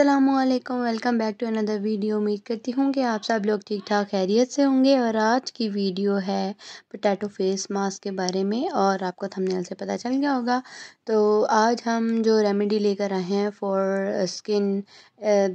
अल्लाम welcome back to another video उम्मीद करती हूँ कि आप सब लोग ठीक ठाक खैरियत से होंगे और आज की वीडियो है पोटैटो फेस मास्क के बारे में और आपको थंबनेल से पता चल गया होगा तो आज हम जो रेमेडी लेकर आए हैं for skin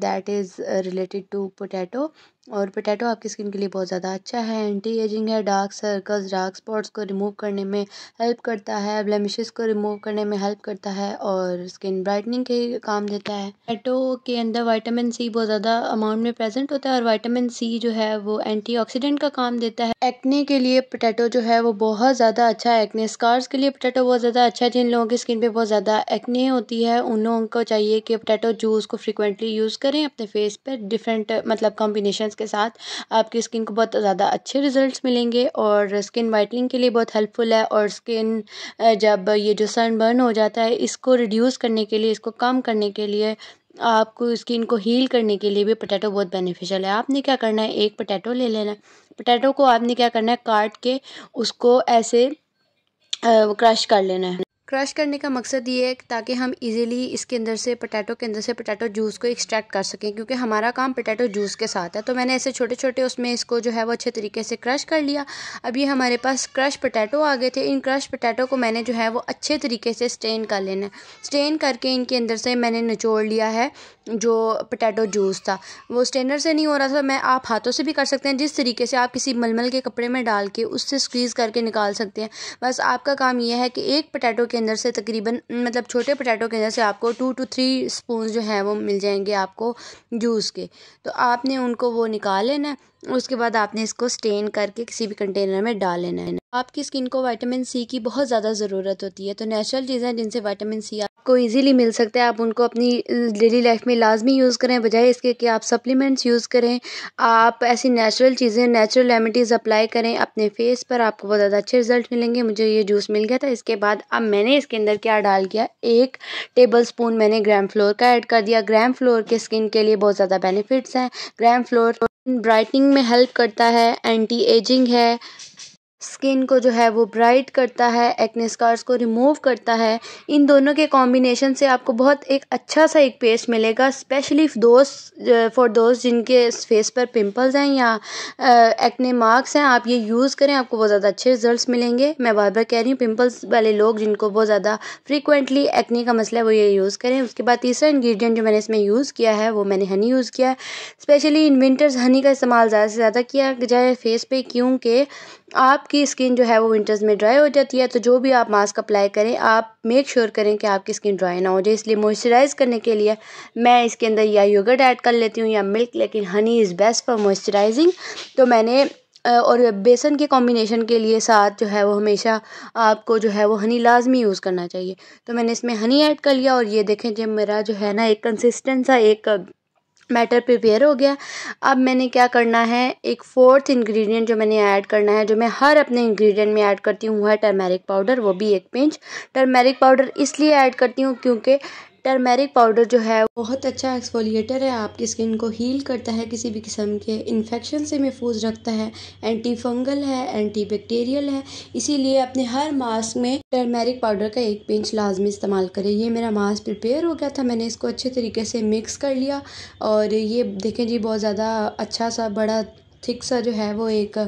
that is related to potato और पोटैटो आपकी स्किन के लिए बहुत ज़्यादा अच्छा है एंटी एजिंग है डार्क सर्कल्स डार्क स्पॉट्स को रिमूव करने में हेल्प करता है ब्लेमिशेस को रिमूव करने में हेल्प करता है और स्किन ब्राइटनिंग के काम देता है पोटैटो के अंदर वाइटामिन सी बहुत ज़्यादा अमाउंट में प्रेजेंट होता है और वाइटामिन सी जो है वो ऑक्सीडेंट का काम देता है एक्ने के लिए पोटैटो जो है वो बहुत ज़्यादा अच्छा है एक्ने स्कार्स के लिए पोटैटो बहुत ज़्यादा अच्छा है जिन लोगों की स्किन पर बहुत ज़्यादा एक्ने होती है उन लोगों को चाहिए कि पोटैटो जूस को फ्रिक्वेंटली यूज़ करें अपने फेस पर डिफरेंट मतलब कॉम्बिनेशन के साथ आपकी स्किन को बहुत ज़्यादा अच्छे रिज़ल्ट्स मिलेंगे और स्किन वाइटनिंग के लिए बहुत हेल्पफुल है और स्किन जब ये जो सनबर्न हो जाता है इसको रिड्यूस करने के लिए इसको कम करने के लिए आपको स्किन को हील करने के लिए भी पोटैटो बहुत बेनिफिशियल है आपने क्या करना है एक पोटैटो ले लेना है पोटैटो को आपने क्या करना है काट के उसको ऐसे क्रश कर लेना है क्रश करने का मकसद ये है ताकि हम इजीली इसके अंदर से पटैटो के अंदर से पटैटो जूस को एक्सट्रैक्ट कर सकें क्योंकि हमारा काम पटैटो जूस के साथ है तो मैंने ऐसे छोटे छोटे उसमें इसको जो है वो अच्छे तरीके से क्रश कर लिया अब ये हमारे पास क्रश पटैटो आ गए थे इन क्रश पटैटो को मैंने जो है वो अच्छे तरीके से स्टेन कर लेना स्टेन करके इनके अंदर से मैंने निचोड़ लिया है जो पटैटो जूस था वो स्टेनर से नहीं हो रहा था मैं आप हाथों से भी कर सकते हैं जिस तरीके से आप किसी मलमल के कपड़े में डाल के उससे स्क्वीज़ करके निकाल सकते हैं बस आपका काम यह है कि एक पटैटो के के अंदर से तकरीबन मतलब छोटे पोटैटो के अंदर से आपको टू टू थ्री स्पून जो हैं वो मिल जाएंगे आपको जूस के तो आपने उनको वो निकाल लेना उसके बाद आपने इसको स्टेन करके किसी भी कंटेनर में डाल लेना है आपकी स्किन को वाइटामिन सी की बहुत ज़्यादा ज़रूरत होती है तो नेचुरल चीज़ें जिनसे वाइटामिन सी आपको इजीली मिल सकता है आप उनको अपनी डेली लाइफ में लाजमी यूज़ करें बजाय इसके कि आप सप्लीमेंट्स यूज़ करें आप ऐसी नेचुरल चीज़ें नेचुरल रेमिडीज़ अप्लाई करें अपने फेस पर आपको बहुत ज़्यादा अच्छे रिजल्ट मिलेंगे मुझे ये जूस मिल गया था इसके बाद अब मैंने इसके अंदर क्या डाल किया एक टेबल स्पून मैंने ग्राम फ्लोर का ऐड कर दिया ग्राम फ्लोर के स्किन के लिए बहुत ज़्यादा बेनिफिट्स हैं ग्राम फ्लोर ब्राइटनिंग में हेल्प करता है एंटी एजिंग है स्किन को जो है वो ब्राइट करता है एक्ने स्कार्स को रिमूव करता है इन दोनों के कॉम्बिनेशन से आपको बहुत एक अच्छा सा एक पेस्ट मिलेगा स्पेशली दोस्त फॉर दोस्त जिनके फेस पर पिंपल्स हैं या एक्ने uh, मार्क्स हैं आप ये यूज़ करें आपको बहुत ज़्यादा अच्छे रिजल्ट्स मिलेंगे मैं बार बार कह रही हूँ पिंपल्स वाले लोग जिनको बहुत ज़्यादा फ्रिक्वेंटली एक्ने का मसला है वो ये यूज़ करें उसके बाद तीसरा इन्ग्रीडियंट जो मैंने इसमें यूज़ किया है वो मैंने हनी यूज़ किया है स्पेशली इन विंटर्स हनी का इस्तेमाल ज़्यादा से ज़्यादा किया जाए फेस पर क्योंकि आपकी स्किन जो है वो विंटर्स में ड्राई हो जाती है तो जो भी आप मास्क अप्लाई करें आप मेक श्योर sure करें कि आपकी स्किन ड्राई ना हो जाए इसलिए मॉइस्चराइज़ करने के लिए मैं इसके अंदर या योगर्ट ऐड कर लेती हूँ या मिल्क लेकिन honey is best for moisturising तो मैंने और बेसन के कॉम्बिनेशन के लिए साथ जो है वो हमेशा आपको जो है वो हनी लाजमी यूज़ करना चाहिए तो मैंने इसमें हनी ऐड कर लिया और ये देखें जब मेरा जो है ना एक कंसिस्टेंट सा एक बैटर प्रिपेयर हो गया अब मैंने क्या करना है एक फोर्थ इंग्रेडिएंट जो मैंने ऐड करना है जो मैं हर अपने इंग्रेडिएंट में ऐड करती हूँ है टर्मेरिक पाउडर वो भी एक पिंच टर्मेरिक पाउडर इसलिए ऐड करती हूँ क्योंकि टर्मेरिक पाउडर जो है बहुत अच्छा एक्सफोलिएटर है आपकी स्किन को हील करता है किसी भी किस्म के इन्फेक्शन से महफूज रखता है एंटी फंगल है एंटी बैक्टीरियल है इसीलिए अपने हर मास्क में टर्मेरिक पाउडर का एक पिंच लाजमी इस्तेमाल करें ये मेरा मास्क प्रिपेयर हो गया था मैंने इसको अच्छे तरीके से मिक्स कर लिया और ये देखें जी बहुत ज़्यादा अच्छा सा बड़ा थिक सा जो है वो एक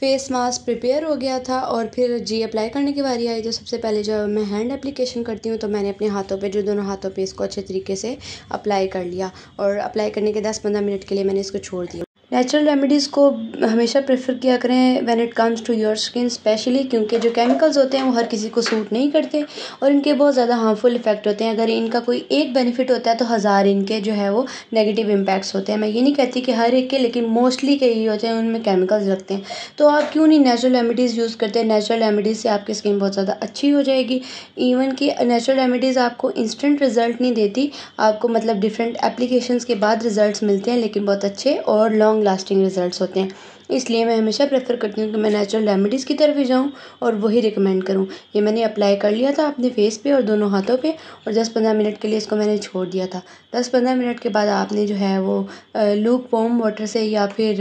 फेस मास्क प्रिपेयर हो गया था और फिर जी अप्लाई करने की बारी आई तो सबसे पहले जब मैं हैंड एप्लीकेशन करती हूँ तो मैंने अपने हाथों पे जो दोनों हाथों पे इसको अच्छे तरीके से अप्लाई कर लिया और अप्लाई करने के 10-15 मिनट के लिए मैंने इसको छोड़ दिया नेचुरल रेमेडीज़ को हमेशा प्रेफर किया करें when it comes to your skin specially क्योंकि जो केमिकल्स होते हैं वो हर किसी को सूट नहीं करते और इनके बहुत ज़्यादा हार्मफुल इफ़ेक्ट होते हैं अगर इनका कोई एक बेनिफिट होता है तो हज़ार इनके जो है वो नेगेटिव इम्पैक्ट्स होते हैं मैं ये नहीं कहती कि हर एक के लेकिन मोस्टली के ही होते हैं उनमें केमिकल्स लगते हैं तो आप क्यों नहीं नेचुरल रेमेडीज़ यूज़ करते हैं नेचुरल रेमेडीज़ से आपकी स्किन बहुत ज़्यादा अच्छी हो जाएगी इवन कि नेचुरल रेमेडीज़ आपको इंस्टेंट रिजल्ट नहीं देती आपको मतलब डिफरेंट एप्लीकेशंस के बाद रिजल्ट मिलते हैं लेकिन बहुत अच्छे और लॉन्ग लॉन्ग लास्टिंग रिज़ल्ट्स होते हैं इसलिए मैं हमेशा प्रेफ़र करती हूँ कि मैं नेचुरल रेमेडीज़ की तरफ ही जाऊँ और वही रिकमेंड करूँ ये मैंने अप्लाई कर लिया था अपने फेस पे और दोनों हाथों पे और दस पंद्रह मिनट के लिए इसको मैंने छोड़ दिया था दस पंद्रह मिनट के बाद आपने जो है वो लूक वॉम वाटर से या फिर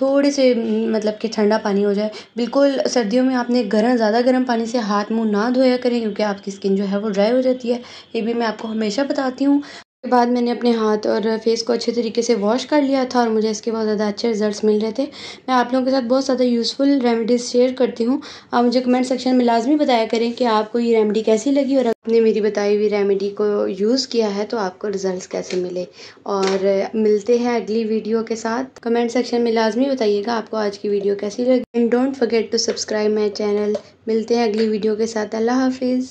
थोड़े से मतलब कि ठंडा पानी हो जाए बिल्कुल सर्दियों में आपने गर्म ज़्यादा गर्म पानी से हाथ मुँह ना धोया करें क्योंकि आपकी स्किन जो है वो ड्राई हो जाती है ये भी मैं आपको हमेशा बताती हूँ उसके बाद मैंने अपने हाथ और फेस को अच्छे तरीके से वॉश कर लिया था और मुझे इसके बहुत ज़्यादा अच्छे रिजल्ट्स मिल रहे थे मैं आप लोगों के साथ बहुत ज़्यादा यूज़फुल रेमेडीज़ शेयर करती हूँ आप मुझे कमेंट सेक्शन में लाजमी बताया करें कि आपको ये रेमेडी कैसी लगी और आपने मेरी बताई हुई रेमेडी को यूज़ किया है तो आपको रिजल्ट कैसे मिले और मिलते हैं अगली वीडियो के साथ कमेंट सेक्शन में लाजमी बताइएगा आपको आज की वीडियो कैसी लगी and don't forget to subscribe my channel मिलते हैं अगली वीडियो के साथ अल्लाह हाफिज़